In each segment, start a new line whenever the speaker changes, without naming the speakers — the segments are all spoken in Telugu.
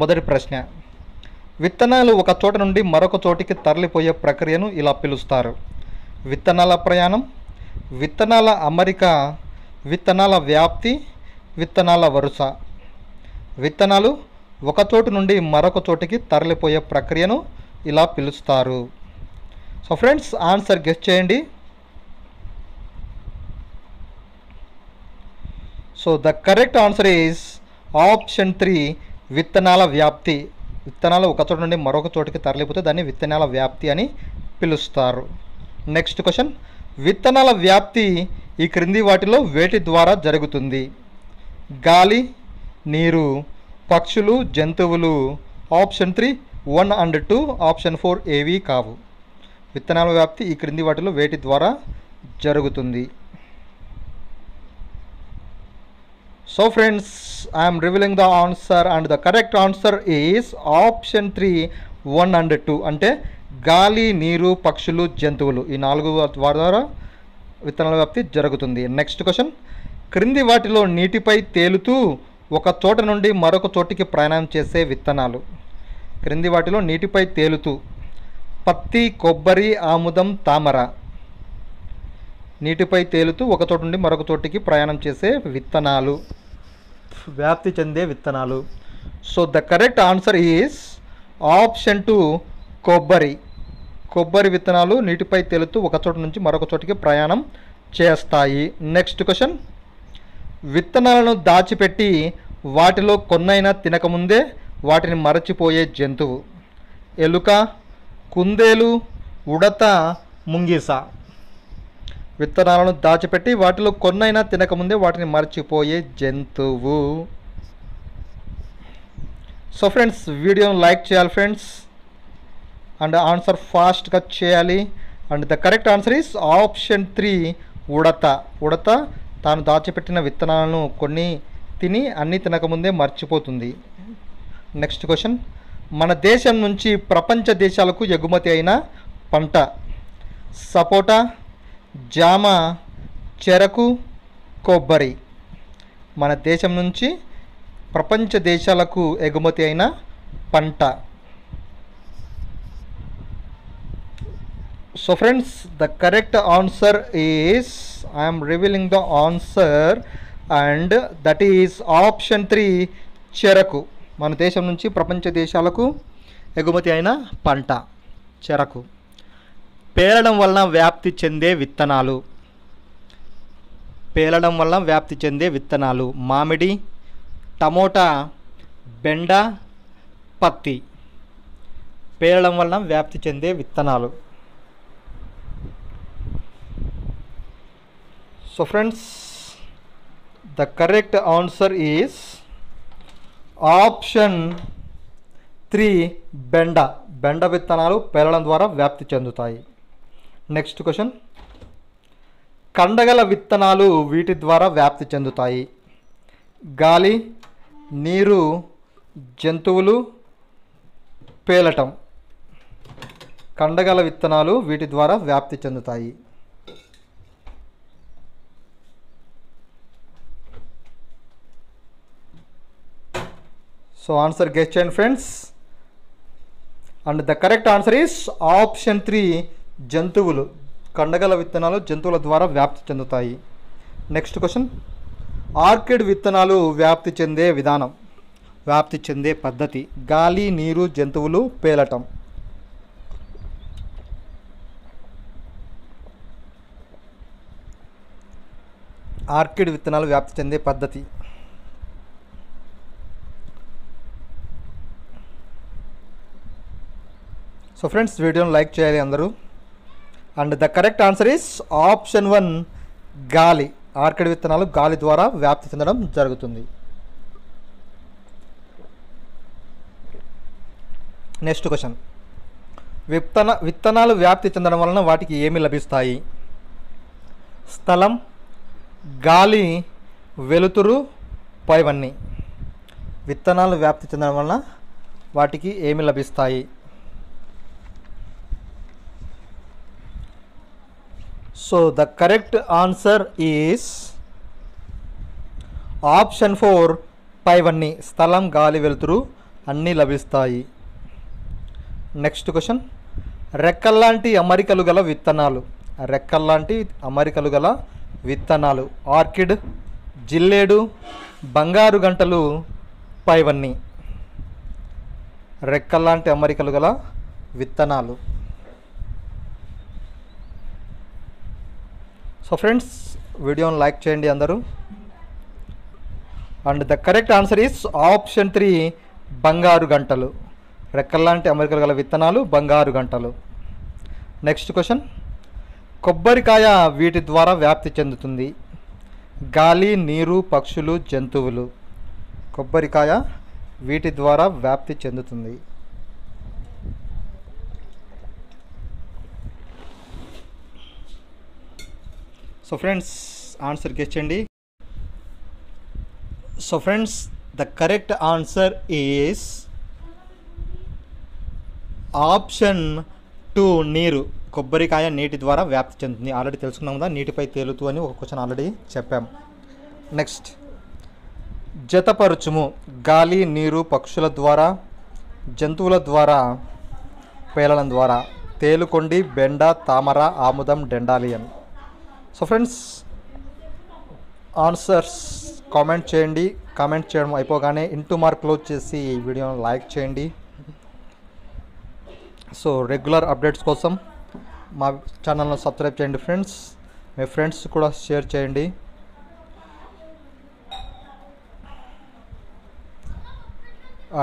మొదటి ప్రశ్న విత్తనాలు ఒక చోట నుండి మరొక చోటికి తరలిపోయే ప్రక్రియను ఇలా పిలుస్తారు విత్తనాల ప్రయాణం విత్తనాల అమరిక విత్తనాల వ్యాప్తి విత్తనాల వరుస విత్తనాలు ఒక చోటు నుండి మరొక చోటికి తరలిపోయే ప్రక్రియను ఇలా పిలుస్తారు సో ఫ్రెండ్స్ ఆన్సర్ గెస్ట్ చేయండి so the correct answer is option three విత్తనాల వ్యాప్తి విత్తనాలు ఒక చోట నుండి మరొక చోటికి తరలిపోతే దాన్ని విత్తనాల వ్యాప్తి అని పిలుస్తారు నెక్స్ట్ క్వశ్చన్ విత్తనాల వ్యాప్తి ఈ క్రింది వాటిలో వేటి ద్వారా జరుగుతుంది గాలి నీరు పక్షులు జంతువులు option three one and two option four ఏవీ కావు విత్తనాల వ్యాప్తి ఈ క్రింది వాటిలో వేటి ద్వారా జరుగుతుంది So friends, I am revealing the answer and the correct answer is option 3, 1 and 2. అంటే గాలి నీరు పక్షులు జంతువులు ఈ నాలుగు వాటి ద్వారా విత్తనాల వ్యాప్తి జరుగుతుంది నెక్స్ట్ క్వశ్చన్ క్రింది వాటిలో నీటిపై తేలుతూ ఒక చోట నుండి మరొక చోటికి ప్రయాణం చేసే విత్తనాలు క్రింది వాటిలో నీటిపై తేలుతూ పత్తి కొబ్బరి ఆముదం తామర నీటిపై తేలుతూ ఒక నుండి మరొక తోటికి ప్రయాణం చేసే విత్తనాలు వ్యాప్తి చెందే విత్తనాలు so the correct answer is option two కొబ్బరి కొబ్బరి విత్తనాలు నీటిపై తేలుతూ ఒక చోట నుంచి మరొక చోటికి ప్రయాణం చేస్తాయి నెక్స్ట్ క్వశ్చన్ విత్తనాలను దాచిపెట్టి వాటిలో కొన్నైనా తినకముందే వాటిని మరచిపోయే జంతువు ఎలుక కుందేలు ఉడత ముంగిస విత్తనాలను దాచిపెట్టి వాటిలో కొన్నైనా తినకముందే వాటిని మర్చిపోయే జంతువు సో ఫ్రెండ్స్ వీడియోను లైక్ చేయాలి ఫ్రెండ్స్ అండ్ ఆన్సర్ ఫాస్ట్గా చేయాలి and the correct answer is option three ఉడత ఉడత తాను దాచిపెట్టిన విత్తనాలను కొన్ని తిని అన్నీ తినకముందే మర్చిపోతుంది నెక్స్ట్ క్వశ్చన్ మన దేశం నుంచి ప్రపంచ దేశాలకు ఎగుమతి అయిన పంట సపోటా జామ చెరకు కొబ్బరి మన దేశం నుంచి ప్రపంచ దేశాలకు ఎగుమతి అయిన పంట so friends the correct answer is I'm revealing the answer and that is option three చెరకు మన దేశం నుంచి ప్రపంచ దేశాలకు ఎగుమతి అయిన పంట చెరకు పేలడం వలన వ్యాప్తి చెందే విత్తనాలు పేలడం వలన వ్యాప్తి చెందే విత్తనాలు మామిడి టమోటా బెండ పత్తి పేలడం వలన వ్యాప్తి చెందే విత్తనాలు so friends the correct answer is option three బెండ బెండ విత్తనాలు పేలడం ద్వారా వ్యాప్తి చెందుతాయి నెక్స్ట్ క్వశ్చన్ కండగల విత్తనాలు వీటి ద్వారా వ్యాప్తి చెందుతాయి గాలి నీరు జంతువులు పేలటం కండగల విత్తనాలు వీటి ద్వారా వ్యాప్తి చెందుతాయి so answer guest and friends and the correct answer is option three జంతువులు కండగల విత్తనాలు జంతువుల ద్వారా వ్యాప్తి చెందుతాయి నెక్స్ట్ క్వశ్చన్ ఆర్కిడ్ విత్తనాలు వ్యాప్తి చెందే విధానం వ్యాప్తి చెందే పద్ధతి గాలి నీరు జంతువులు పేలటం ఆర్కిడ్ విత్తనాలు వ్యాప్తి చెందే పద్ధతి సో ఫ్రెండ్స్ వీడియోను లైక్ చేయాలి అందరూ and the correct answer is option one గాలి ఆర్కిడ్ విత్తనాలు గాలి ద్వారా వ్యాప్తి చెందడం జరుగుతుంది నెక్స్ట్ క్వశ్చన్ విత్తన విత్తనాలు వ్యాప్తి చెందడం వలన వాటికి ఏమి లభిస్తాయి స్థలం గాలి వెలుతురు పైవన్నీ విత్తనాలు వ్యాప్తి చెందడం వలన వాటికి ఏమి లభిస్తాయి so the correct answer is option four పైవన్నీ స్థలం గాలి వెలుతురు అన్నీ లభిస్తాయి నెక్స్ట్ క్వశ్చన్ రెక్కల్లాంటి అమరికలు గల విత్తనాలు రెక్కల్లాంటి అమరికలు గల విత్తనాలు ఆర్కిడ్ జిల్లేడు బంగారు గంటలు పైవన్నీ రెక్కల్లాంటి అమరికలు గల విత్తనాలు సో ఫ్రెండ్స్ వీడియోని లైక్ చేయండి అందరూ and the correct answer is option three బంగారు గంటలు రెక్కల్లాంటి అమెరికలు గల విత్తనాలు బంగారు గంటలు నెక్స్ట్ క్వశ్చన్ కొబ్బరికాయ వీటి ద్వారా వ్యాప్తి చెందుతుంది గాలి నీరు పక్షులు జంతువులు కొబ్బరికాయ వీటి ద్వారా వ్యాప్తి చెందుతుంది సో ఫ్రెండ్స్ ఆన్సర్ గెచ్చండి so friends the correct answer is option two నీరు కొబ్బరికాయ నీటి ద్వారా వ్యాప్తి చెందుతుంది ఆల్రెడీ తెలుసుకున్నాం కదా నీటిపై తేలుతూ అని ఒక క్వశ్చన్ ఆల్రెడీ చెప్పాం నెక్స్ట్ జతపరుచుము గాలి నీరు పక్షుల ద్వారా జంతువుల ద్వారా పేలడం ద్వారా తేలుకొండి బెండ తామర ఆముదం dandelion so friends answers comment చేయండి కామెంట్ చేయడం అయిపోగానే ఇంటూ మార్క్ క్లోజ్ చేసి ఈ వీడియోను లైక్ చేయండి సో రెగ్యులర్ అప్డేట్స్ కోసం మా ఛానల్ను సబ్స్క్రైబ్ చేయండి ఫ్రెండ్స్ మీ ఫ్రెండ్స్ కూడా షేర్ చేయండి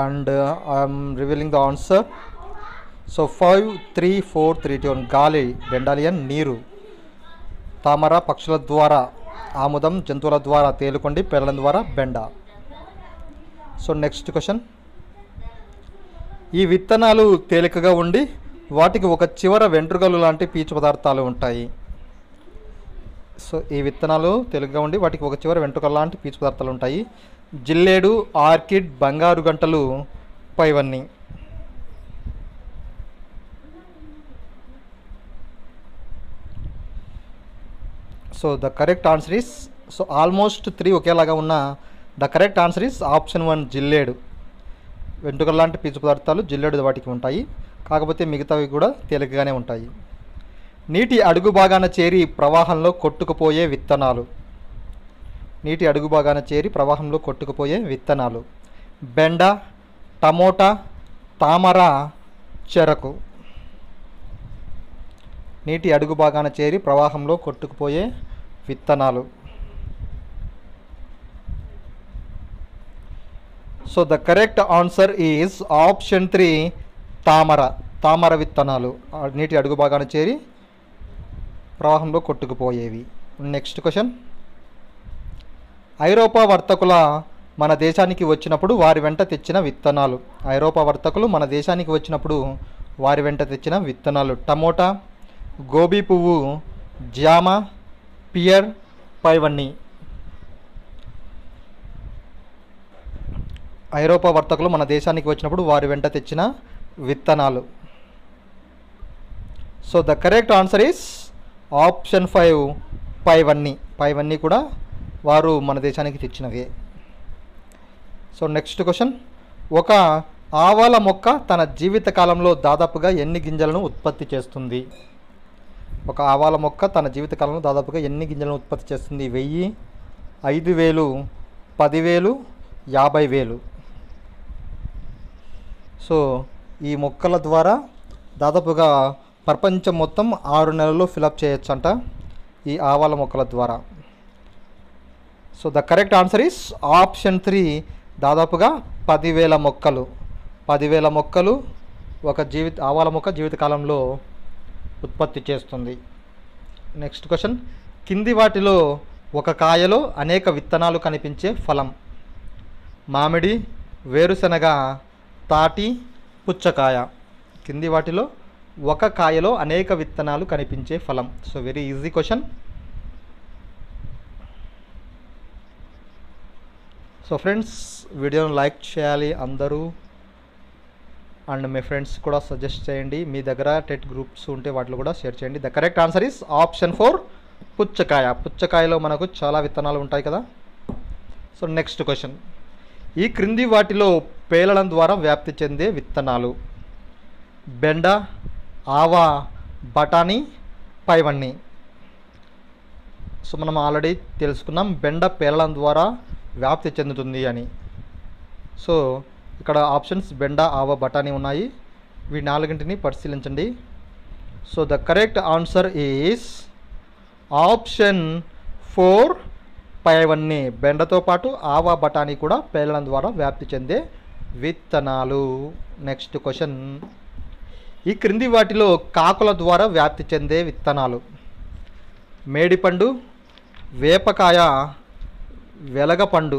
and I'm revealing the answer so five three four three two గాలి బెండాలియన్ నీరు తామర పక్షుల ద్వారా ఆముదం జంతువుల ద్వారా తేలుకొండి పిల్లల ద్వారా బెండ సో నెక్స్ట్ క్వశ్చన్ ఈ విత్తనాలు తేలికగా ఉండి వాటికి ఒక చివర వెంట్రుకలు లాంటి పీచు పదార్థాలు ఉంటాయి సో ఈ విత్తనాలు తేలికగా ఉండి వాటికి ఒక చివర వెంట్రుకల లాంటి పీచు పదార్థాలు ఉంటాయి జిల్లేడు ఆర్కిడ్ బంగారు గంటలు పైవన్నీ so the correct answer is so almost three ఒకేలాగా ఉన్న the correct answer is option one జిల్లేడు వెంట్రుకల లాంటి పీచు పదార్థాలు జిల్లేడు వాటికి ఉంటాయి కాకపోతే మిగతావి కూడా తేలికగానే ఉంటాయి నీటి అడుగు భాగాన చేరి ప్రవాహంలో కొట్టుకుపోయే విత్తనాలు నీటి అడుగు భాగాన చేరి ప్రవాహంలో కొట్టుకుపోయే విత్తనాలు బెండ టమోటా తామర చెరకు నీటి అడుగు భాగాన చేరి ప్రవాహంలో కొట్టుకుపోయే విత్తనాలు so the correct answer is option three తామర తామర విత్తనాలు నీటి అడుగు భాగాన చేరి ప్రవాహంలో కొట్టుకుపోయేవి నెక్స్ట్ క్వశ్చన్ ఐరోపా వర్తకుల మన దేశానికి వచ్చినప్పుడు వారి వెంట తెచ్చిన విత్తనాలు ఐరోపా వర్తకులు మన దేశానికి వచ్చినప్పుడు వారి వెంట తెచ్చిన విత్తనాలు టమోటా గోబీ పువ్వు జామ పియర్ పైవన్నీ ఐరోపా వర్తకులు మన దేశానికి వచ్చినప్పుడు వారి వెంట తెచ్చిన విత్తనాలు so the correct answer is option five పైవన్నీ పైవన్నీ కూడా వారు మన దేశానికి తెచ్చినవే సో నెక్స్ట్ క్వశ్చన్ ఒక ఆవాల మొక్క తన జీవిత కాలంలో దాదాపుగా ఎన్ని గింజలను ఉత్పత్తి చేస్తుంది ఒక ఆవాల మొక్క తన జీవితకాలంలో దాదాపుగా ఎన్ని గింజలను ఉత్పత్తి చేస్తుంది వెయ్యి ఐదు వేలు పదివేలు యాభై వేలు సో ఈ మొక్కల ద్వారా దాదాపుగా ప్రపంచం మొత్తం ఆరు నెలల్లో ఫిలప్ చేయొచ్చంట ఈ ఆవాల మొక్కల ద్వారా so the correct answer is option three దాదాపుగా పదివేల మొక్కలు పదివేల మొక్కలు ఒక జీవిత ఆవాల మొక్క జీవితకాలంలో ఉత్పత్తి చేస్తుంది నెక్స్ట్ క్వశ్చన్ కింది వాటిలో ఒక కాయలో అనేక విత్తనాలు కనిపించే ఫలం మామిడి వేరుశనగ తాటి పుచ్చకాయ కింది వాటిలో ఒక కాయలో అనేక విత్తనాలు కనిపించే ఫలం so very easy question so friends వీడియోను లైక్ చేయాలి అందరూ అండ్ మీ ఫ్రెండ్స్ కూడా సజెస్ట్ చేయండి మీ దగ్గర టెట్ గ్రూప్స్ ఉంటే వాటిలో కూడా షేర్ చేయండి the correct answer is option four పుచ్చకాయ పుచ్చకాయలో మనకు చాలా విత్తనాలు ఉంటాయి కదా సో నెక్స్ట్ క్వశ్చన్ ఈ క్రింది వాటిలో పేలడం ద్వారా వ్యాప్తి చెందే విత్తనాలు బెండ ఆవా బఠానీ పైవన్నీ సో మనం ఆల్రెడీ తెలుసుకున్నాం బెండ పేలడం ద్వారా వ్యాప్తి చెందుతుంది అని సో ఇక్కడ ఆప్షన్స్ బెండ ఆవ బఠానీ ఉన్నాయి వీ నాలుగింటిని పరిశీలించండి so the correct answer is option four పైవన్నీ బెండతో పాటు ఆవ బఠానీ కూడా పేలడం ద్వారా వ్యాప్తి చెందే విత్తనాలు నెక్స్ట్ క్వశ్చన్ ఈ క్రింది వాటిలో కాకుల ద్వారా వ్యాప్తి చెందే విత్తనాలు మేడిపండు వేపకాయ వెలగపండు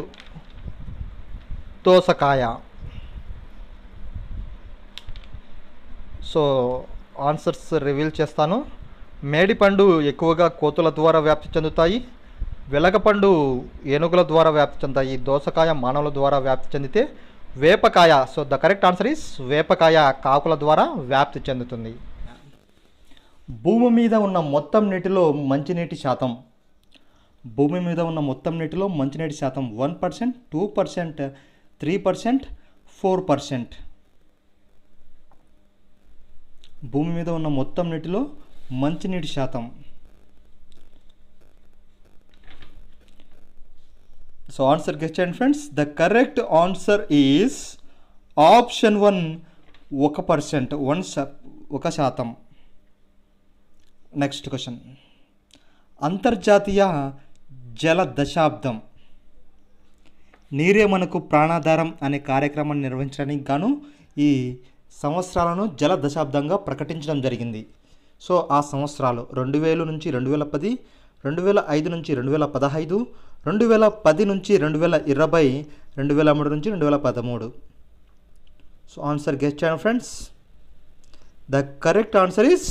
దోసకాయ సో ఆన్సర్స్ రివీల్ చేస్తాను మేడిపండు ఎక్కువగా కోతుల ద్వారా వ్యాప్తి చెందుతాయి వెలగపండు ఏనుగుల ద్వారా వ్యాప్తి చెందుతాయి దోసకాయ మానవుల ద్వారా వ్యాప్తి చెందితే వేపకాయ so the correct answer is వేపకాయ కాకుల ద్వారా వ్యాప్తి చెందుతుంది భూమి మీద ఉన్న మొత్తం నీటిలో మంచినీటి శాతం భూమి మీద ఉన్న మొత్తం నీటిలో మంచినీటి శాతం one percent two percent three percent four percent భూమి మీద ఉన్న మొత్తం నీటిలో మంచినీటి శాతం so answer guest and friends the correct answer is option one ఒక పర్సెంట్ వన్ ఒక శాతం నెక్స్ట్ క్వశ్చన్ అంతర్జాతీయ జల దశాబ్దం నీరే మనకు ప్రాణాధారం అనే కార్యక్రమాన్ని నిర్వహించడానికి గాను ఈ సంవత్సరాలను జల దశాబ్దంగా ప్రకటించడం జరిగింది సో ఆ సంవత్సరాలు రెండు వేలు నుంచి రెండు వేల పది రెండు వేల ఐదు నుంచి రెండు వేల పదహైదు రెండు వేల పది నుంచి రెండు వేల ఇరవై రెండు వేల మూడు నుంచి రెండు వేల పదమూడు సో ఆన్సర్ గెస్ట్ చేయండి friends the correct answer is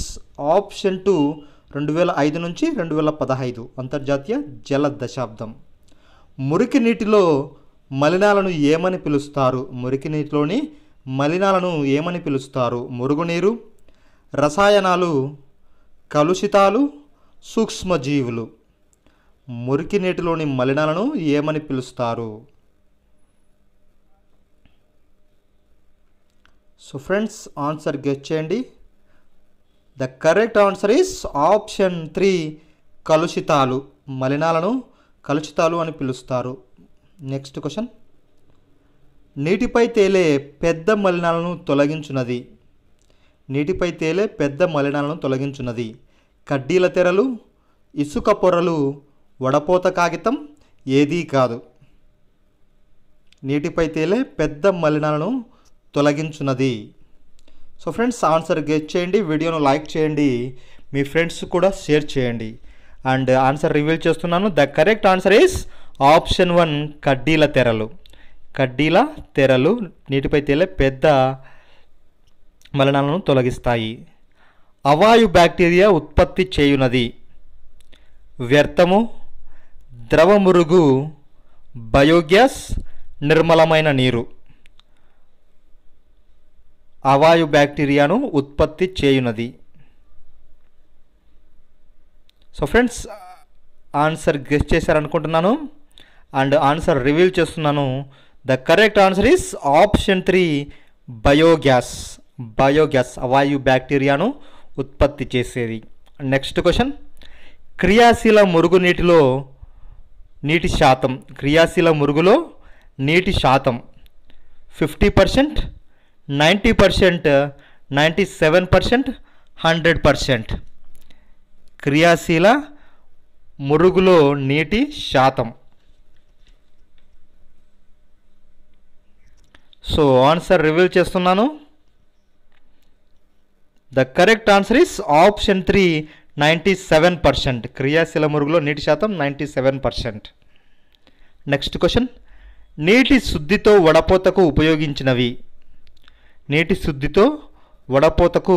option two రెండు వేల ఐదు నుంచి రెండు వేల పదహైదు అంతర్జాతీయ జల దశాబ్దం మురికి నీటిలో మలినాలను ఏమని పిలుస్తారు మురికి నీటిలోని మలినాలను ఏమని పిలుస్తారు మురుగునీరు రసాయనాలు కలుషితాలు సూక్ష్మజీవులు మురికి నీటిలోని మలినాలను ఏమని పిలుస్తారు సో ఫ్రెండ్స్ ఆన్సర్ గెస్ చేయండి the correct answer is option three కలుషితాలు మలినాలను కలుషితాలు అని పిలుస్తారు నెక్స్ట్ క్వశ్చన్ నీటిపై తేలే పెద్ద మలినాలను తొలగించున్నది నీటిపై తేలే పెద్ద మలినాలను తొలగించున్నది కడ్డీల తెరలు ఇసుక పొరలు వడపోత కాగితం ఏదీ కాదు నీటిపై తేలే పెద్ద మలినాలను తొలగించున్నది సో ఫ్రెండ్స్ ఆన్సర్ గెట్ చేయండి వీడియోను లైక్ చేయండి మీ ఫ్రెండ్స్ కూడా షేర్ చేయండి అండ్ ఆన్సర్ రివీల్ చేస్తున్నాను the correct answer is option one కడ్డీల తెరలు కడ్డీల తెరలు నీటిపై తేలే పెద్ద మలినాలను తొలగిస్తాయి అవాయు బ్యాక్టీరియా ఉత్పత్తి చేయునది వ్యర్థము ద్రవమురుగు బయోగ్యాస్ నిర్మలమైన నీరు అవాయు బ్యాక్టీరియాను ఉత్పత్తి చేయునది సో ఫ్రెండ్స్ ఆన్సర్ గెస్ట్ చేశారనుకుంటున్నాను అండ్ ఆన్సర్ రివీల్ చేస్తున్నాను the correct answer is option three biogas biogas వాయు బ్యాక్టీరియాను ఉత్పత్తి చేసేది నెక్స్ట్ క్వశ్చన్ క్రియాశీల మురుగునీటిలో నీటి శాతం క్రియాశీల మురుగులో నీటి శాతం fifty percent ninety percent ninety seven percent hundred percent క్రియాశీల మురుగులో నీటి శాతం సో ఆన్సర్ రివీల్ చేస్తున్నాను the correct answer is option three ninety seven percent క్రియాశీల మురుగులో నీటి శాతం ninety seven percent next question నీటి శుద్ధితో వడపోతకు ఉపయోగించినవి నీటి శుద్ధితో వడపోతకు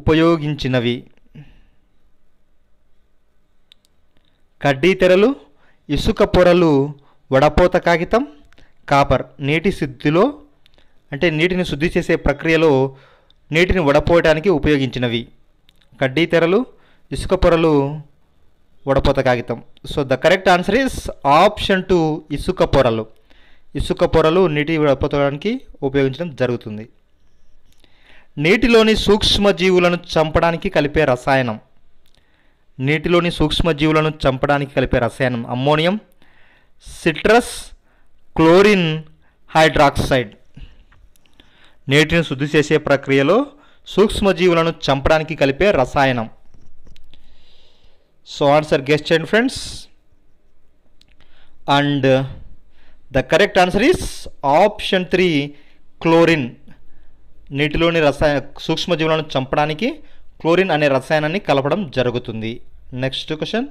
ఉపయోగించినవి కడ్డీ తెరలు ఇసుక పొరలు వడపోత కాగితం కాపర్ నీటి శుద్ధిలో అంటే నీటిని శుద్ధి చేసే ప్రక్రియలో నీటిని వడపోయడానికి ఉపయోగించినవి కడ్డీ తెరలు ఇసుక పొరలు వడపోత కాగితం so the correct answer is option two ఇసుక పొరలు ఇసుక పొరలు నీటి వడపోతడానికి ఉపయోగించడం జరుగుతుంది నీటిలోని సూక్ష్మజీవులను చంపడానికి కలిపే రసాయనం నీటిలోని సూక్ష్మజీవులను చంపడానికి కలిపే రసాయనం అమ్మోనియం సిట్రస్ క్లోరిన్ హైడ్రాక్సైడ్ నీటిని శుద్ధి చేసే ప్రక్రియలో సూక్ష్మజీవులను చంపడానికి కలిపే రసాయనం so answer guest and friends and the correct answer is option three chlorine నీటిలోని రసాయన సూక్ష్మజీవులను చంపడానికి క్లోరిన్ అనే రసాయనాన్ని కలపడం జరుగుతుంది నెక్స్ట్ క్వశ్చన్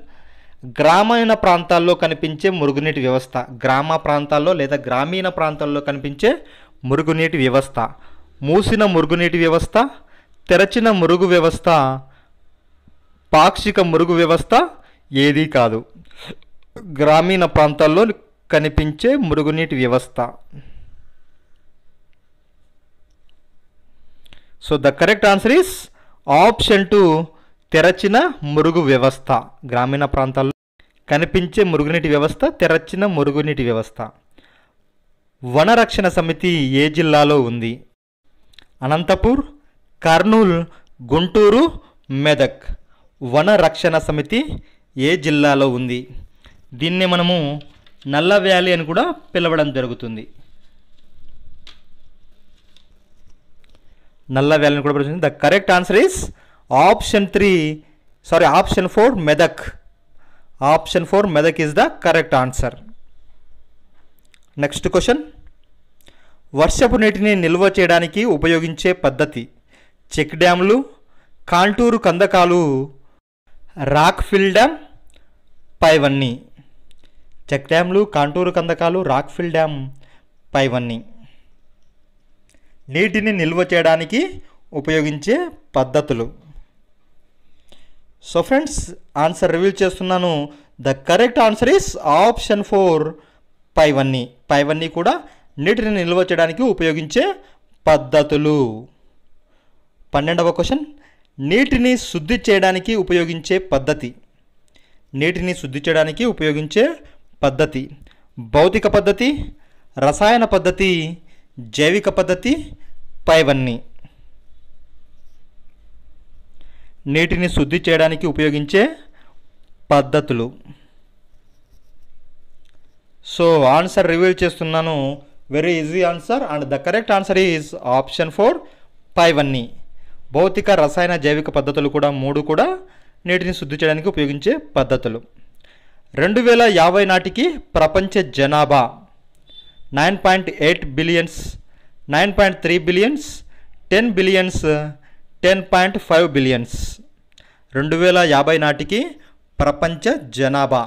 గ్రామీణ ప్రాంతాల్లో కనిపించే మురుగునీటి వ్యవస్థ గ్రామ ప్రాంతాల్లో లేదా గ్రామీణ ప్రాంతాల్లో కనిపించే మురుగునీటి వ్యవస్థ మూసిన మురుగునీటి వ్యవస్థ తెరచిన మురుగు వ్యవస్థ పాక్షిక మురుగు వ్యవస్థ ఏదీ కాదు గ్రామీణ ప్రాంతాల్లో కనిపించే మురుగునీటి వ్యవస్థ so the correct answer is option two తెరచిన మురుగు వ్యవస్థ గ్రామీణ ప్రాంతాల్లో కనిపించే మురుగునీటి వ్యవస్థ తెరచిన మురుగునీటి వ్యవస్థ వనరక్షణ సమితి ఏ జిల్లాలో ఉంది అనంతపూర్ కర్నూల్ గుంటూరు మెదక్ వనరక్షణ సమితి ఏ జిల్లాలో ఉంది దీన్ని మనము నల్ల వ్యాలీ అని కూడా పిలవడం జరుగుతుంది నల్ల వ్యాలీ కూడా పిలుస్తుంది the correct answer is option three sorry option four Medak option four Medak is the correct answer next question వర్షపు నీటిని నిల్వ చేయడానికి ఉపయోగించే పద్ధతి చెక్ డ్యాములు కాంటూరు కందకాలు రాక్ ఫిల్ డ్యామ్ పైవన్నీ చెక్ డ్యామ్లు కాంటూరు కందకాలు రాక్ ఫిల్ డ్యామ్ పైవన్నీ నీటిని నిల్వ చేయడానికి ఉపయోగించే పద్ధతులు సో ఫ్రెండ్స్ ఆన్సర్ రివీల్ చేస్తున్నాను the correct answer is option four పైవన్నీ పైవన్నీ కూడా నీటిని నిల్వ చేయడానికి ఉపయోగించే పద్ధతులు పన్నెండవ క్వశ్చన్ నీటిని శుద్ధి చేయడానికి ఉపయోగించే పద్ధతి నీటిని శుద్ధి చేయడానికి ఉపయోగించే పద్ధతి భౌతిక పద్ధతి రసాయన పద్ధతి జైవిక పద్ధతి పైవన్నీ నీటిని శుద్ధి చేయడానికి ఉపయోగించే పద్ధతులు సో ఆన్సర్ రివీల్ చేస్తున్నాను very easy answer and the correct answer is option four పైవన్నీ భౌతిక రసాయన జైవిక పద్ధతులు కూడా మూడు కూడా నీటిని శుద్ధి చేయడానికి ఉపయోగించే పద్ధతులు రెండు వేల యాభై నాటికి ప్రపంచ జనాభా nine point eight billions nine point three billions ten billions ten point five billions రెండు వేల యాభై నాటికి ప్రపంచ జనాభా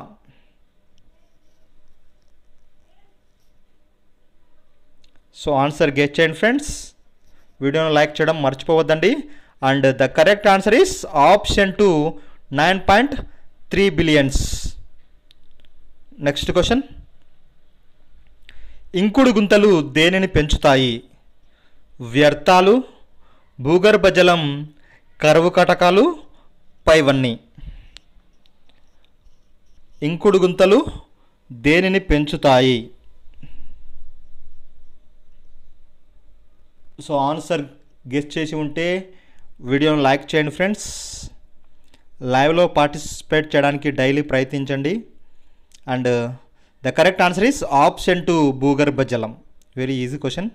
సో ఆన్సర్ గెట్ చేయండి ఫ్రెండ్స్ వీడియోను లైక్ చేయడం మర్చిపోవద్దండి and the correct answer is option two nine point three billions next question ఇంకుడు గుంతలు దేనిని పెంచుతాయి వ్యర్థాలు భూగర్భ జలం కరువు కటకాలు పైవన్నీ ఇంకుడు గుంతలు దేనిని పెంచుతాయి సో ఆన్సర్ గెస్ట్ చేసి ఉంటే వీడియోను లైక్ చేయండి ఫ్రెండ్స్ లైవ్లో పార్టిసిపేట్ చేయడానికి డైలీ ప్రయత్నించండి and the correct answer is option two భూగర్భ జలం వెరీ ఈజీ క్వశ్చన్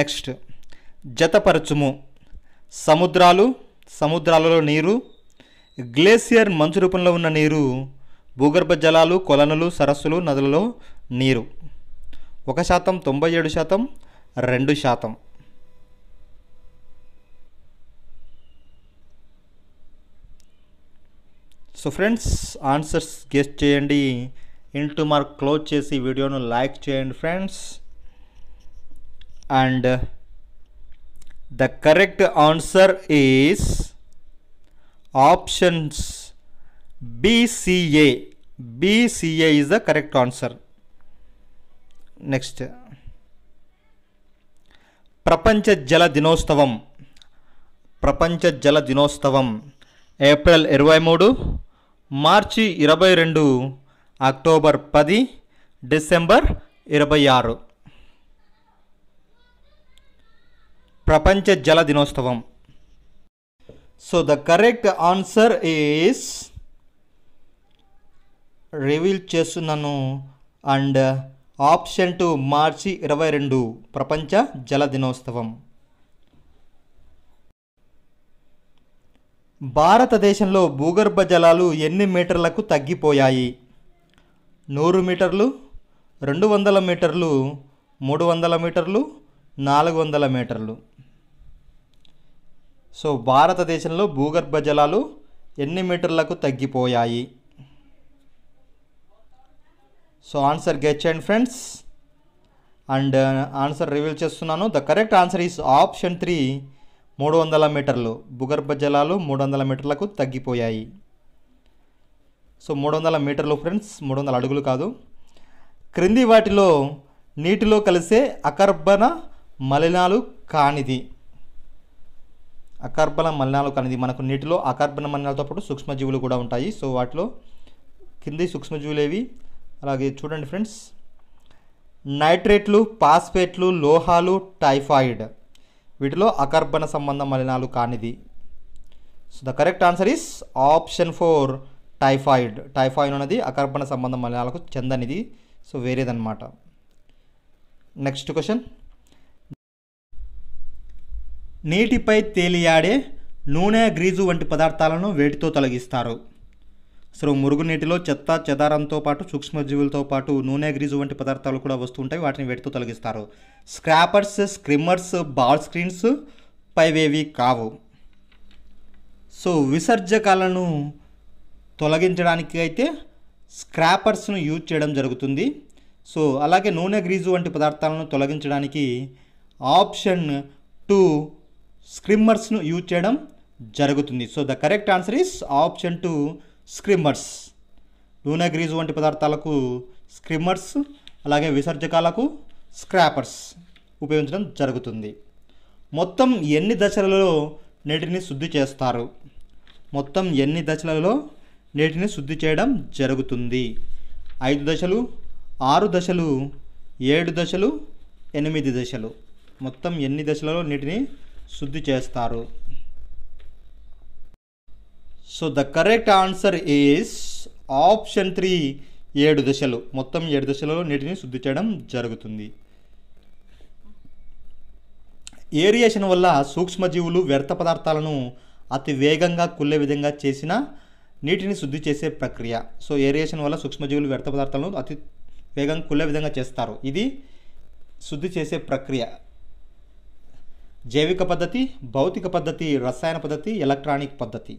నెక్స్ట్ జతపరచుము సముద్రాలు సముద్రాలలో నీరు గ్లేసియర్ మంచు రూపంలో ఉన్న నీరు భూగర్భ జలాలు కొలనులు సరస్సులు నదులలో నీరు ఒక శాతం తొంభై ఏడు శాతం రెండు శాతం సో ఫ్రెండ్స్ ఆన్సర్స్ గెస్ట్ చేయండి ఇంటూ మార్క్ క్లోజ్ చేసి వీడియోను లైక్ చేయండి friends and the correct answer is options BCA BCA is the correct answer next ప్రపంచ జల దినోత్సవం ప్రపంచ జల దినోత్సవం ఏప్రిల్ ఇరవై మూడు మార్చి ఇరవై రెండు అక్టోబర్ పది డిసెంబర్ ఇరవై ఆరు ప్రపంచ జల దినోత్సవం so the correct answer is reveal చేస్తున్నాను అండ్ ఆప్షన్ టు మార్చి ఇరవై రెండు ప్రపంచ జల దినోత్సవం భారతదేశంలో భూగర్భ జలాలు ఎన్ని మీటర్లకు తగ్గిపోయాయి నూరు మీటర్లు రెండు వందల మీటర్లు మూడు వందల మీటర్లు నాలుగు వందల మీటర్లు సో భారతదేశంలో భూగర్భ జలాలు ఎన్ని మీటర్లకు తగ్గిపోయాయి so answer get and friends and answer reveal చేస్తున్నాను the correct answer is option three మూడు వందల మీటర్లు భూగర్భ జలాలు మూడు వందల మీటర్లకు తగ్గిపోయాయి సో మూడు వందల మీటర్లు ఫ్రెండ్స్ మూడు వందల అడుగులు కాదు క్రింది వాటిలో నీటిలో కలిసే అకర్బన మలినాలు కానిది అకర్బన మలినాలు కానిది మనకు నీటిలో అకర్బన మలినాలతో పాటు సూక్ష్మజీవులు కూడా ఉంటాయి సో వాటిలో కింది సూక్ష్మజీవులేవి అలాగే చూడండి ఫ్రెండ్స్ నైట్రేట్లు పాస్పేట్లు లోహాలు టైఫాయిడ్ వీటిలో అకర్బన సంబంధ మలినాలు కానిది so the correct answer is option four typhoid typhoid అనేది అకర్బన సంబంధ మలినాలకు చెందనిది సో వేరేదన్నమాట నెక్స్ట్ క్వశ్చన్ నీటిపై తేలియాడే నూనె గ్రీజు వంటి పదార్థాలను వేటితో తొలగిస్తారు సో మురుగునీటిలో చెత్త చెదారంతో పాటు సూక్ష్మజీవులతో పాటు నూనె గ్రీజు వంటి పదార్థాలు కూడా వస్తుంటాయి వాటిని వెటితో తొలగిస్తారు స్క్రాపర్స్ స్క్రిమ్మర్స్ బాల్ స్క్రీన్స్ పైవేవి కావు సో విసర్జకాలను తొలగించడానికి అయితే స్క్రాపర్స్ను యూజ్ చేయడం జరుగుతుంది సో అలాగే నూనె గ్రీజు వంటి పదార్థాలను తొలగించడానికి ఆప్షన్ టూ స్క్రిమ్మర్స్ను యూజ్ చేయడం జరుగుతుంది so the correct answer is option two skimmers నూనె గ్రీజు వంటి పదార్థాలకు స్క్రిమ్మర్స్ అలాగే విసర్జకాలకు స్క్రాపర్స్ ఉపయోగించడం జరుగుతుంది మొత్తం ఎన్ని దశలలో నీటిని శుద్ధి చేస్తారు మొత్తం ఎన్ని దశలలో నీటిని శుద్ధి చేయడం జరుగుతుంది ఐదు దశలు ఆరు దశలు ఏడు దశలు ఎనిమిది దశలు మొత్తం ఎన్ని దశలలో నీటిని శుద్ధి చేస్తారు so the correct answer is option three ఏడు దశలు మొత్తం ఏడు దశలలో నీటిని శుద్ధి చేయడం జరుగుతుంది ఏరియేషన్ వల్ల సూక్ష్మజీవులు వ్యర్థ పదార్థాలను అతి వేగంగా కుళ్ళే విధంగా చేసిన నీటిని శుద్ధి చేసే ప్రక్రియ సో ఏరియేషన్ వల్ల సూక్ష్మజీవులు వ్యర్థ పదార్థాలను అతి వేగంగా కుళ్ళే విధంగా చేస్తారు ఇది శుద్ధి చేసే ప్రక్రియ జైవిక పద్ధతి భౌతిక పద్ధతి రసాయన పద్ధతి ఎలక్ట్రానిక్ పద్ధతి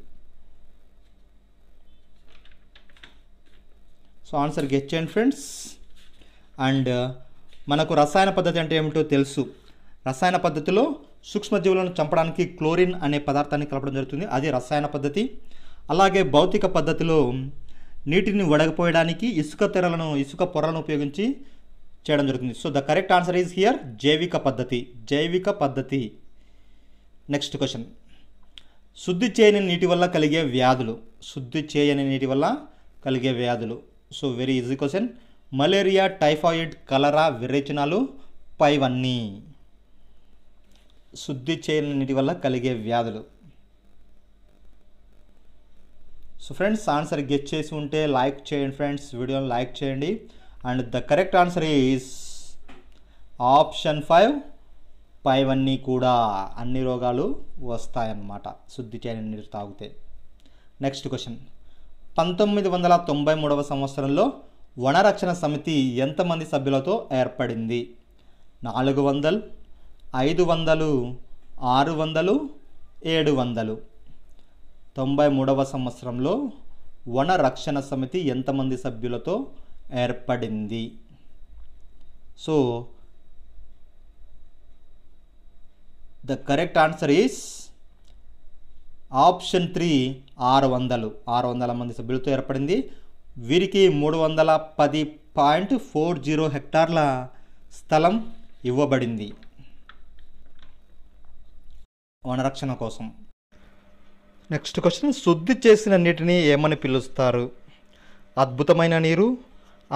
సో ఆన్సర్ గెట్ చేయండి ఫ్రెండ్స్ అండ్ మనకు రసాయన పద్ధతి అంటే ఏమిటో తెలుసు రసాయన పద్ధతిలో సూక్ష్మజీవులను చంపడానికి క్లోరిన్ అనే పదార్థాన్ని కలపడం జరుగుతుంది అది రసాయన పద్ధతి అలాగే భౌతిక పద్ధతిలో నీటిని వడగపోయడానికి ఇసుక తెరలను ఇసుక పొరలను ఉపయోగించి చేయడం జరుగుతుంది so the correct answer is here జైవిక పద్ధతి జైవిక పద్ధతి నెక్స్ట్ క్వశ్చన్ శుద్ధి చేయని నీటి వల్ల కలిగే వ్యాధులు శుద్ధి చేయని నీటి వల్ల కలిగే వ్యాధులు so very easy question malaria typhoid cholera విరేచనాలు పైవన్నీ శుద్ధి చేయని నీటి వల్ల కలిగే వ్యాధులు సో ఫ్రెండ్స్ ఆన్సర్ గెట్ చేసి ఉంటే లైక్ చేయండి ఫ్రెండ్స్ వీడియోని లైక్ చేయండి and the correct answer is option five పైవన్నీ కూడా అన్ని రోగాలు వస్తాయన్నమాట శుద్ధి చేయని నీరు తాగితే నెక్స్ట్ క్వశ్చన్ పంతొమ్మిది వందల తొంభై మూడవ సంవత్సరంలో వనరక్షణ సమితి ఎంతమంది సభ్యులతో ఏర్పడింది నాలుగు వందలు ఐదు వందలు ఆరు వందలు ఏడు వందలు తొంభై మూడవ సంవత్సరంలో వనరక్షణ సమితి ఎంతమంది సభ్యులతో ఏర్పడింది so the correct answer is option three ఆరు వందలు ఆరు వందల మంది సభ్యులతో ఏర్పడింది వీరికి మూడు వందల పది పాయింట్ ఫోర్ జీరో హెక్టార్ల స్థలం ఇవ్వబడింది వనరక్షణ కోసం నెక్స్ట్ క్వశ్చన్ శుద్ధి చేసిన నీటిని ఏమని పిలుస్తారు అద్భుతమైన నీరు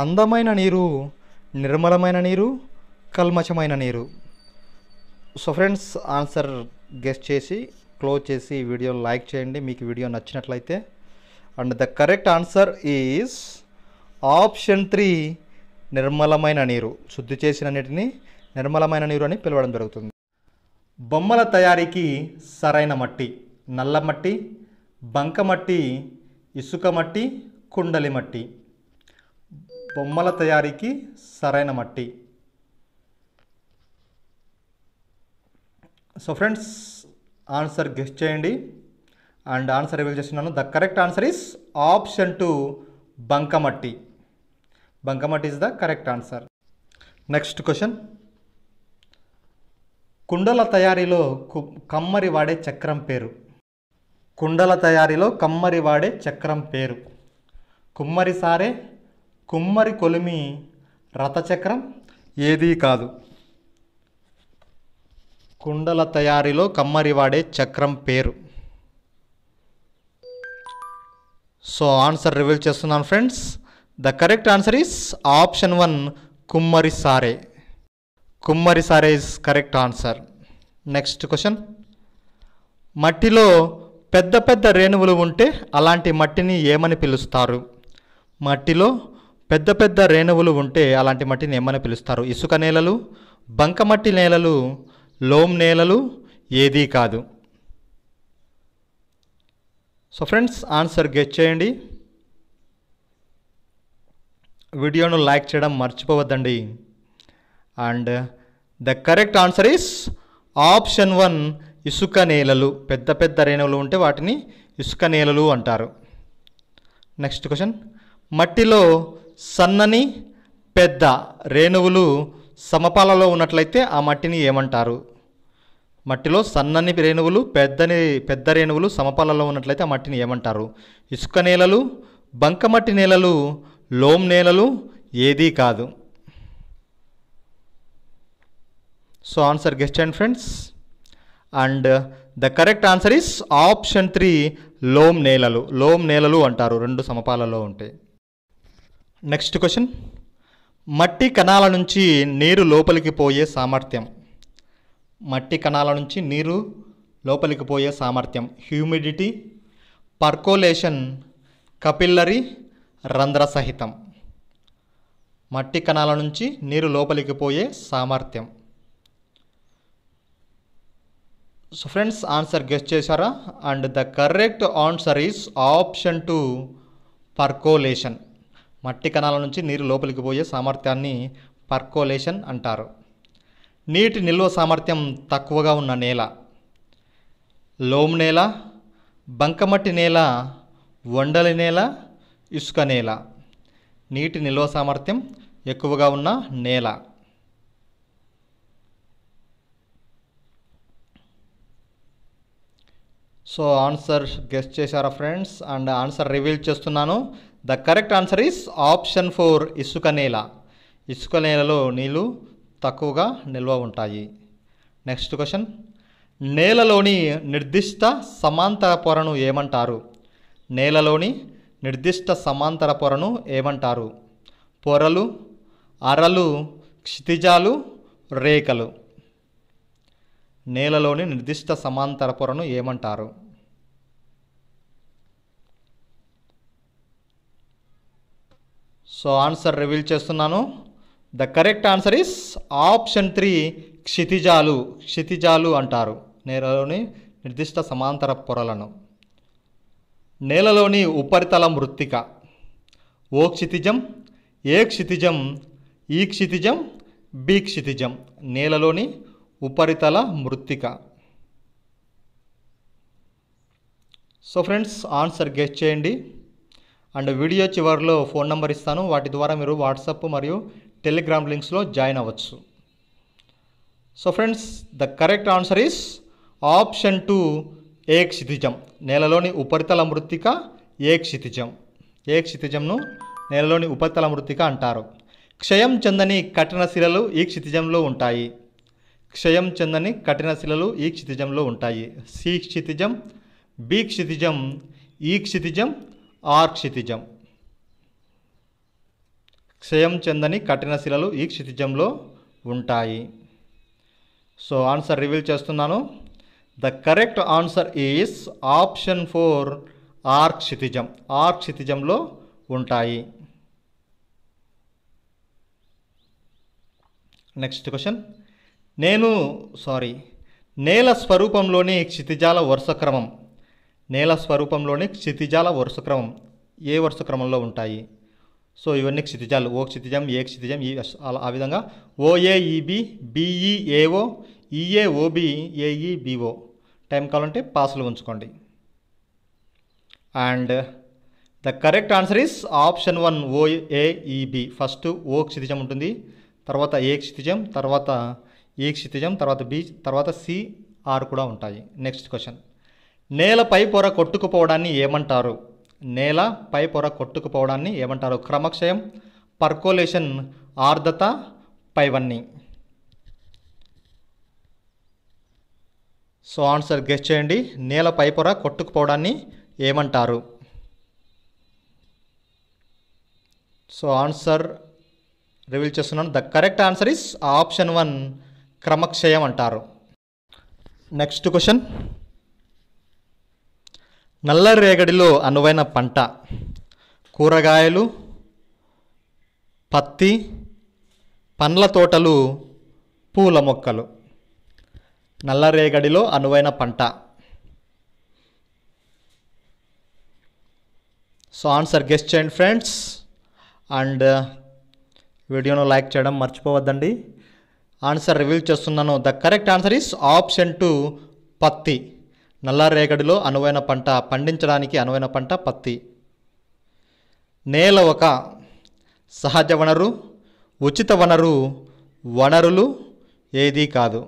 అందమైన నీరు నిర్మలమైన నీరు కల్మచమైన నీరు సో ఫ్రెండ్స్ ఆన్సర్ గెస్ట్ చేసి క్లోజ్ చేసి ఈ వీడియోని లైక్ చేయండి మీకు వీడియో నచ్చినట్లయితే and the correct answer is option three నిర్మలమైన నీరు శుద్ధి చేసిన నీటిని నిర్మలమైన నీరు అని పిలవడం జరుగుతుంది బొమ్మల తయారీకి సరైన మట్టి నల్ల మట్టి బంకమట్టి ఇసుక మట్టి కుండలి మట్టి బొమ్మల తయారీకి సరైన మట్టి సో ఫ్రెండ్స్ ఆన్సర్ గెస్ట్ చేయండి అండ్ ఆన్సర్ రివీల్ చేస్తున్నాను the correct answer is option two బంకమట్టి బంకమట్టి is the correct answer next question కుండల తయారీలో కమ్మరి వాడే చక్రం పేరు కుండల తయారీలో కమ్మరి వాడే చక్రం పేరు కుమ్మరి సారే కుమ్మరి కొలిమి రథచక్రం ఏదీ కాదు కుండల తయారీలో కమ్మరివాడే చక్రం పేరు సో ఆన్సర్ రివీల్ చేస్తున్నాను friends the correct answer is option one కుమ్మరి సారే కుమ్మరి సారే is correct answer next question మట్టిలో పెద్ద పెద్ద రేణువులు ఉంటే అలాంటి మట్టిని ఏమని పిలుస్తారు మట్టిలో పెద్ద పెద్ద రేణువులు ఉంటే అలాంటి మట్టిని ఏమని పిలుస్తారు ఇసుక నేలలు బంకమట్టి నేలలు లోమ్ నేలలు ఏదీ కాదు సో ఫ్రెండ్స్ ఆన్సర్ గెట్ చేయండి వీడియోను లైక్ చేయడం మర్చిపోవద్దండి and the correct answer is option one ఇసుక నేలలు పెద్ద పెద్ద రేణువులు ఉంటే వాటిని ఇసుక నేలలు అంటారు నెక్స్ట్ క్వశ్చన్ మట్టిలో సన్నని పెద్ద రేణువులు సమపాలలో ఉన్నట్లయితే ఆ మట్టిని ఏమంటారు మట్టిలో సన్నని రేణువులు పెద్దని పెద్ద రేణువులు సమపాలలో ఉన్నట్లయితే ఆ మట్టిని ఏమంటారు ఇసుక నేలలు బంకమట్టి నేలలు లోమ్ నేలలు ఏదీ కాదు so answer guest and friends and the correct answer is option three loam నేలలు లోమ్ నేలలు అంటారు రెండు సమపాలలో ఉంటాయి నెక్స్ట్ క్వశ్చన్ మట్టి కణాల నుంచి నీరు లోపలికి పోయే సామర్థ్యం మట్టి కణాల నుంచి నీరు లోపలికి పోయే సామర్థ్యం హ్యూమిడిటీ పర్కోలేషన్ కపిల్లరీ రంధ్ర సహితం మట్టి కణాల నుంచి నీరు లోపలికి పోయే సామర్థ్యం సో ఫ్రెండ్స్ ఆన్సర్ గెస్ట్ చేశారా and the correct answer is option two percolation మట్టి కణాల నుంచి నీరు లోపలికి పోయే సామర్థ్యాన్ని పర్కోలేషన్ అంటారు నీటి నిల్వ సామర్థ్యం తక్కువగా ఉన్న నేల లోమ్ నేల బంకమట్టి నేల వండలి నేల ఇసుక నేల నీటి నిల్వ సామర్థ్యం ఎక్కువగా ఉన్న నేల సో ఆన్సర్ గెస్ట్ చేశారా ఫ్రెండ్స్ అండ్ ఆన్సర్ రివీల్ చేస్తున్నాను the correct answer is option four ఇసుక నేల ఇసుక నేలలో నీళ్ళు తక్కువగా నిల్వ ఉంటాయి నెక్స్ట్ క్వశ్చన్ నేలలోని నిర్దిష్ట సమాంతర పొరను ఏమంటారు నేలలోని నిర్దిష్ట సమాంతర పొరను ఏమంటారు పొరలు అరలు క్షితిజాలు రేఖలు నేలలోని నిర్దిష్ట సమాంతర పొరను ఏమంటారు సో ఆన్సర్ రివీల్ చేస్తున్నాను the correct answer is option three క్షితిజాలు క్షితిజాలు అంటారు నేలలోని నిర్దిష్ట సమాంతర పొరలను నేలలోని ఉపరితల మృత్తిక ఓ క్షితిజం ఏ క్షితిజం ఈ క్షితిజం బి క్షితిజం నేలలోని ఉపరితల మృత్తిక సో ఫ్రెండ్స్ ఆన్సర్ గెస్ట్ చేయండి అండ్ వీడియో చివరిలో ఫోన్ నెంబర్ ఇస్తాను వాటి ద్వారా మీరు వాట్సాప్ మరియు టెలిగ్రామ్ లింక్స్లో జాయిన్ అవ్వచ్చు so friends the correct answer is option two A క్షితిజం నేలలోని ఉపరితల మృత్తిక ఏ క్షితిజం ఏ క్షితిజంను నేలలోని ఉపరితల మృత్తిక అంటారు క్షయం చెందని కఠిన శిలలు ఈ క్షితిజంలో ఉంటాయి క్షయం చెందని కఠిన శిలలు ఈ క్షితిజంలో ఉంటాయి సి క్షితిజం బి క్షితిజం ఈ క్షితిజం ఆర్ క్షితిజం క్షయం చెందని కఠిన శిలలు ఈ క్షితిజంలో ఉంటాయి సో ఆన్సర్ రివీల్ చేస్తున్నాను the correct answer is option four R క్షితిజం ఆర్ క్షితిజంలో ఉంటాయి నెక్స్ట్ క్వశ్చన్ నేను సారీ నేల స్వరూపంలోని క్షితిజాల వరుస క్రమం నేల స్వరూపంలోని క్షితిజాల వరుస క్రమం ఏ వరుస క్రమంలో ఉంటాయి సో ఇవన్నీ క్షితిజాలు ఓ క్షితిజం ఏ క్షితిజం ఈ ఆ విధంగా ఓఏఈబి బిఈఏఓ ఈఏఓబి ఏఈబిఓ టైం కావాలంటే పాసులు ఉంచుకోండి and the correct answer is option one O A E B first O క్షితిజం ఉంటుంది తర్వాత ఏ క్షితిజం తర్వాత ఈ క్షితిజం తర్వాత బి తర్వాత సి ఆర్ కూడా ఉంటాయి నెక్స్ట్ క్వశ్చన్ నేల పై పొర కొట్టుకుపోవడాన్ని ఏమంటారు నేల పై పొర కొట్టుకుపోవడాన్ని ఏమంటారు క్రమక్షయం పర్కోలేషన్ ఆర్ద్రత పైవన్నీ సో ఆన్సర్ గెస్ చేయండి నేల పై పొర కొట్టుకుపోవడాన్ని ఏమంటారు సో ఆన్సర్ రివీల్ చేస్తున్నాను the correct answer is option one క్రమక్షయం అంటారు నెక్స్ట్ క్వశ్చన్ నల్ల రేగడిలో అనువైన పంట కూరగాయలు పత్తి పండ్ల తోటలు పూల మొక్కలు నల్ల రేగడిలో అనువైన పంట సో ఆన్సర్ గెస్ట్ చేయండి ఫ్రెండ్స్ అండ్ uh, వీడియోను లైక్ చేయడం మర్చిపోవద్దండి ఆన్సర్ రివీల్ చేస్తున్నాను the correct answer is option two పత్తి నల్లారేగడిలో అనువైన పంట పండించడానికి అనువైన పంట పత్తి నేల ఒక సహజ వనరు ఉచిత వనరు వనరులు ఏదీ కాదు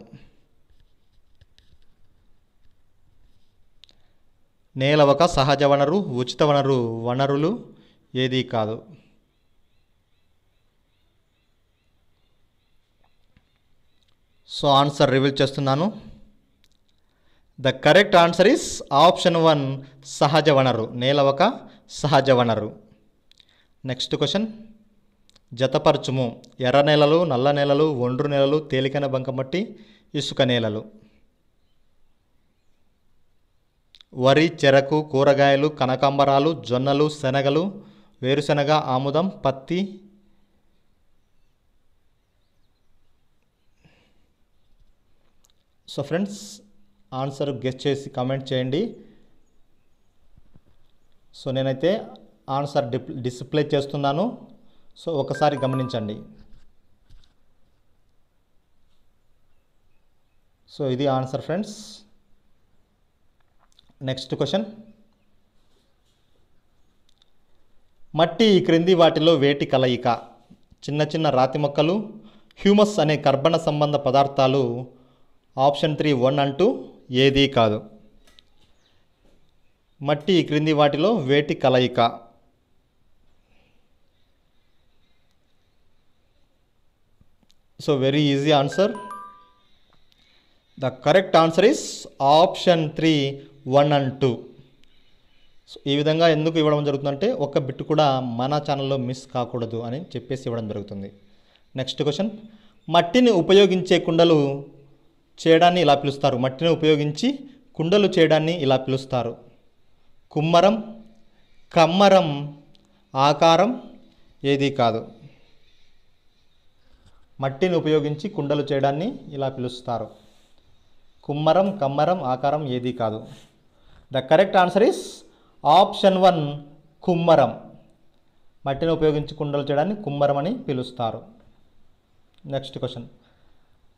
నేల ఒక సహజ వనరు ఉచిత వనరు వనరులు ఏదీ కాదు సో ఆన్సర్ రివీల్ చేస్తున్నాను the correct answer is option one సహజ వనరు నేల ఒక సహజ వనరు నెక్స్ట్ క్వశ్చన్ జతపరచుము ఎర్ర నేలలు నల్ల నేలలు ఒండ్రు నేలలు తేలికైన బంకమట్టి ఇసుక నేలలు వరి చెరకు కూరగాయలు కనకాంబరాలు జొన్నలు శనగలు వేరుశనగ ఆముదం పత్తి సో ఫ్రెండ్స్ ఆన్సర్ గెస్ట్ చేసి కామెంట్ చేయండి సో నేనైతే ఆన్సర్ డిస్ప్లే చేస్తున్నాను సో ఒకసారి గమనించండి సో ఇది ఆన్సర్ ఫ్రెండ్స్ నెక్స్ట్ క్వశ్చన్ మట్టి ఈ క్రింది వాటిలో వేటి కలయిక చిన్న చిన్న రాతి మొక్కలు హ్యూమస్ అనే కర్బన సంబంధ పదార్థాలు ఆప్షన్ త్రీ వన్ అంటూ ఏదీ కాదు మట్టి క్రింది వాటిలో వేటి కలయిక so very easy answer the correct answer is option three one and two so ఈ విధంగా ఎందుకు ఇవ్వడం జరుగుతుందంటే ఒక్క బిట్ కూడా మన ఛానల్లో మిస్ కాకూడదు అని చెప్పేసి ఇవ్వడం జరుగుతుంది నెక్స్ట్ క్వశ్చన్ మట్టిని ఉపయోగించే కుండలు చేయడాన్ని ఇలా పిలుస్తారు మట్టిని ఉపయోగించి కుండలు చేయడాన్ని ఇలా పిలుస్తారు కుమ్మరం కమ్మరం ఆకారం ఏదీ కాదు మట్టిని ఉపయోగించి కుండలు చేయడాన్ని ఇలా పిలుస్తారు కుమ్మరం కమ్మరం ఆకారం ఏదీ కాదు the correct answer is option one కుమ్మరం మట్టిని ఉపయోగించి కుండలు చేయడాన్ని కుమ్మరం అని పిలుస్తారు నెక్స్ట్ క్వశ్చన్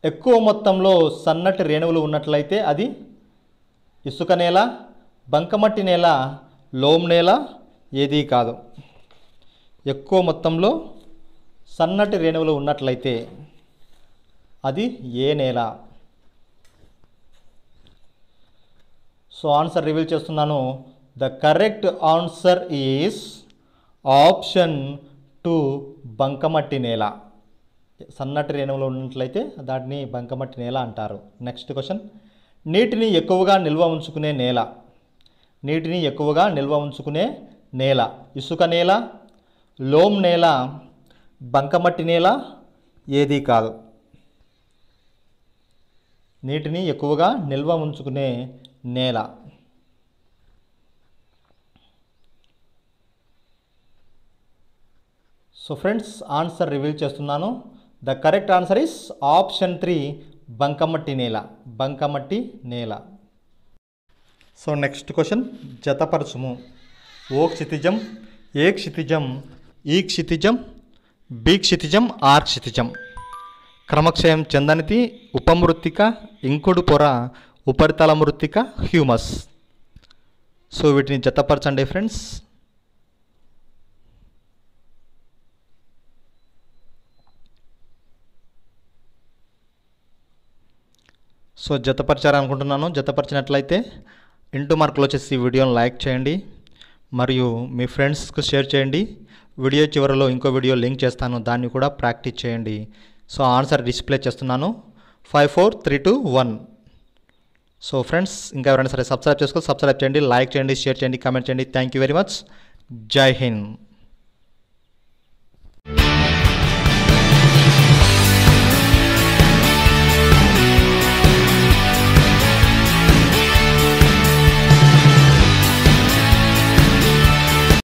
ఎక్కువ మొత్తంలో సన్నటి రేణువులు ఉన్నట్లయితే అది ఇసుక నేల బంకమట్టి నేల లోమ్ నేల ఏదీ కాదు ఎక్కువ మొత్తంలో సన్నటి రేణువులు ఉన్నట్లయితే అది ఏ నేల సో ఆన్సర్ రివీల్ చేస్తున్నాను the correct answer is option two బంకమట్టి నేల సన్నటి రేణువులు ఉన్నట్లయితే దాటిని బంకమట్టి నేల అంటారు నెక్స్ట్ క్వశ్చన్ నీటిని ఎక్కువగా నిల్వ ఉంచుకునే నేల నీటిని ఎక్కువగా నిల్వ ఉంచుకునే నేల ఇసుక నేల లోమ్ నేల బంకమట్టి నేల ఏదీ కాదు నీటిని ఎక్కువగా నిల్వ ఉంచుకునే నేల సో ఫ్రెండ్స్ ఆన్సర్ రివీల్ చేస్తున్నాను the correct answer is option three బంకమట్టి నేల బంకమట్టి నేల సో నెక్స్ట్ క్వశ్చన్ జతపరచుము ఓ క్షితిజం ఏ క్షితిజం ఈ క్షితిజం బి క్షితిజం ఆర్ క్షితిజం క్రమక్షయం చెందనిది ఉపమృత్తిక ఇంకుడు పొర ఉపరితల మృత్తిక హ్యూమస్ సో వీటిని జతపరచండి ఫ్రెండ్స్ సో జతపరచాలనుకుంటున్నాను జతపరిచినట్లయితే ఇంటూ మార్కులు వచ్చేసి వీడియోని లైక్ చేయండి మరియు మీ ఫ్రెండ్స్కు షేర్ చేయండి వీడియో చివరిలో ఇంకో వీడియో లింక్ చేస్తాను దాన్ని కూడా ప్రాక్టీస్ చేయండి సో ఆన్సర్ డిస్ప్లే చేస్తున్నాను five four three two one so friends ఇంకా ఎవరైనా సరే సబ్స్క్రైబ్ చేసుకో సబ్స్క్రైబ్ చేయండి లైక్ చేయండి షేర్ చేయండి కామెంట్ చేయండి థ్యాంక్ యూ వెరీ మచ్ జై హింద్